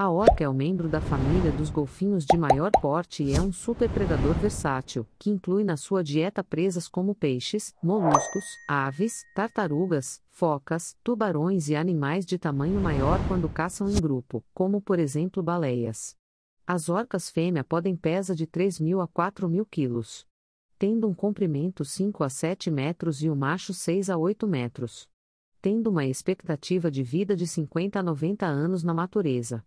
A orca é o membro da família dos golfinhos de maior porte e é um superpredador versátil, que inclui na sua dieta presas como peixes, moluscos, aves, tartarugas, focas, tubarões e animais de tamanho maior quando caçam em grupo, como por exemplo baleias. As orcas fêmea podem pesar de 3 mil a 4 mil quilos. Tendo um comprimento 5 a 7 metros e o macho 6 a 8 metros. Tendo uma expectativa de vida de 50 a 90 anos na natureza.